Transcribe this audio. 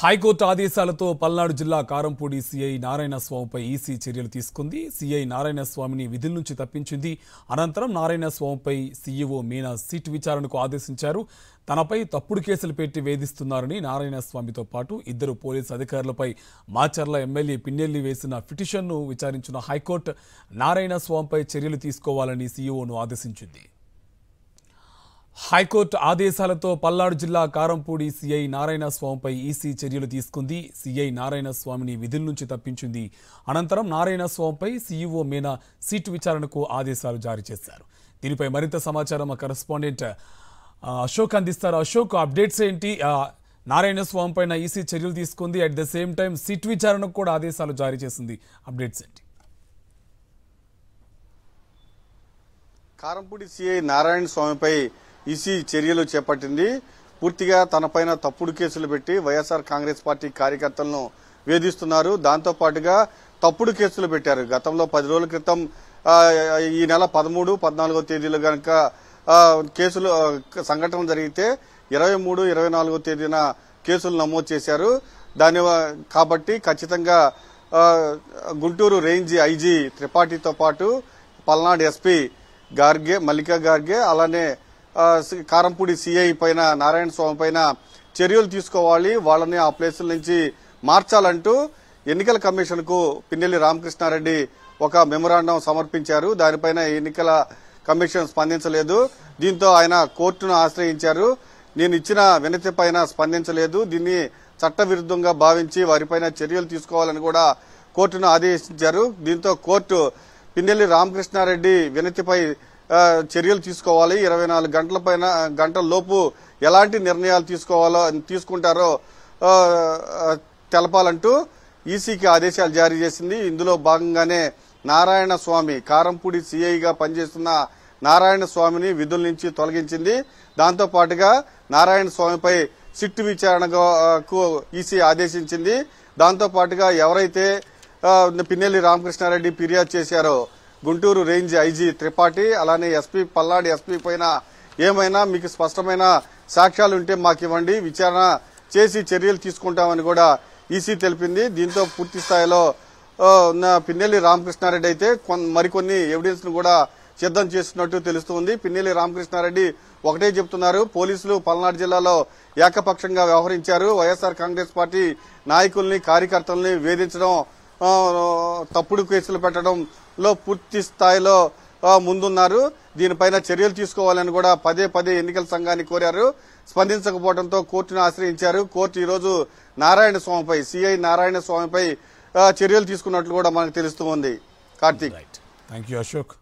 high court ఆదేశాలతో పల్నాడు జిల్లా Karampudi Narayana నారాయణస్వామిపై EC చర్యలు తీసుకుంది సిఐ నారాయణస్వామిని విధుల నుంచి తప్పించింది అనంతరం నారాయణస్వామిపై సీఈఓ మీనా సిట్ విచారణకు ఆదేశించారు తనపై తప్పుడు కేసులు పెట్టి వేధిస్తున్నారని నారాయణస్వామితో పాటు ఇద్దరు పోలీసు అధికారులపై మాచర్ల ఎమ్మెల్యే పిన్నెల్లి వేసిన పిటిషన్ను విచారించిన హైకోర్టు నారాయణస్వామిపై చర్యలు తీసుకోవాలని సీఈఓను ఆదేశించింది హైకోర్టు ఆదేశాలతో పల్నాడు జిల్లా కారంపూడి సీఐ నారాయణ స్వామిపై ఈసీ చర్యలు తీసుకుంది సీఐ నారాయణ స్వామిని విధుల నుంచి తప్పించింది అనంతరం నారాయణ స్వామిపై సీఈఓ మీనా సీటు విచారణకు ఆదేశాలు జారీ చేశారు దీనిపై మరింత సమాచారం మా కరెస్పాండెంట్ అశోక్ అందిస్తారు అశోక్ అప్డేట్స్ ఏంటి నారాయణ స్వామి పైన ఈసీ చర్యలు తీసుకుంది at the same time SIT విచారణకు కూడా ఆదేశాలు జారీ చేసింది అప్డేట్స్ ఏంటి కారంపూడి సిఐ నారాయణ స్వామిపై ఈసీ చర్యలు చేపట్టింది పూర్తిగా తనపైన తప్పుడు కేసులు పెట్టి వైఎస్ఆర్ కాంగ్రెస్ పార్టీ కార్యకర్తలను వేధిస్తున్నారు దాంతో పాటుగా తప్పుడు కేసులు పెట్టారు గతంలో పది రోజుల క్రితం ఈ నెల పదమూడు పద్నాలుగో తేదీలు కనుక కేసులు సంఘటన జరిగితే ఇరవై మూడు ఇరవై నాలుగో తేదీన కేసులు నమోదు చేశారు దాని కాబట్టి ఖచ్చితంగా గుంటూరు రేంజ్ ఐజీ త్రిపాఠితో పాటు పల్నాడు ఎస్పీ గార్గే మల్లికా గార్గే అలానే కారంపూడి సిఐ పైన నారాయణ స్వామి పైన చర్యలు తీసుకోవాలి వాళ్ళని ఆ ప్లేసుల నుంచి మార్చాలంటూ ఎన్నికల కమిషన్కు పిన్నెల్లి రామకృష్ణారెడ్డి ఒక మెమొరాండం సమర్పించారు దానిపైన ఎన్నికల కమిషన్ స్పందించలేదు దీంతో ఆయన కోర్టును ఆశ్రయించారు నేను ఇచ్చిన వినతి పైన స్పందించలేదు దీన్ని చట్టవిరుద్ధంగా భావించి వారిపైన చర్యలు తీసుకోవాలని కూడా కోర్టును ఆదేశించారు దీంతో కోర్టు పిన్నెల్లి రామకృష్ణారెడ్డి వినతిపై చర్యలు తీసుకోవాలి ఇరవై నాలుగు గంటల పైన గంటల లోపు ఎలాంటి నిర్ణయాలు తీసుకోవాలో తీసుకుంటారో తెలపాలంటూ ఈసీకి ఆదేశాలు జారీ చేసింది ఇందులో భాగంగానే నారాయణ స్వామి కారంపూడి సీఐగా పనిచేస్తున్న నారాయణ స్వామిని విధుల నుంచి తొలగించింది దాంతో పాటుగా నారాయణ స్వామిపై సిట్టు విచారణకు ఈసీ ఆదేశించింది దాంతో పాటుగా ఎవరైతే పిన్నెల్లి రామకృష్ణారెడ్డి ఫిర్యాదు చేశారో గుంటూరు రేంజ్ ఐజీ త్రిపాఠి అలానే ఎస్పీ పల్లాడి ఎస్పీ పైన ఏమైనా మీకు స్పష్టమైన సాక్ష్యాలు ఉంటే మాకు ఇవ్వండి విచారణ చేసి చర్యలు తీసుకుంటామని కూడా ఈసీ తెలిపింది దీంతో పూర్తి స్థాయిలో ఉన్న పిన్నెల్లి రామకృష్ణారెడ్డి అయితే మరికొన్ని ఎవిడెన్స్ ను కూడా సిద్దం చేస్తున్నట్టు తెలుస్తుంది పిన్నెల్లి రామకృష్ణారెడ్డి ఒకటే చెబుతున్నారు పోలీసులు పల్నాడు జిల్లాలో ఏకపక్షంగా వ్యవహరించారు వైఎస్ఆర్ కాంగ్రెస్ పార్టీ నాయకుల్ని కార్యకర్తల్ని వేధించడం తప్పుడు కేసులు పెట్టడంలో పూర్తి స్థాయిలో ముందున్నారు దీనిపైన చర్యలు తీసుకోవాలని కూడా పదే పదే ఎన్నికల సంఘాన్ని కోరారు స్పందించకపోవడంతో కోర్టును ఆశ్రయించారు కోర్టు ఈరోజు నారాయణ స్వామిపై సిఐ నారాయణ స్వామిపై చర్యలు తీసుకున్నట్లు కూడా మనకు తెలుస్తూ ఉంది కార్తీక్ థ్యాంక్ యూ అశోక్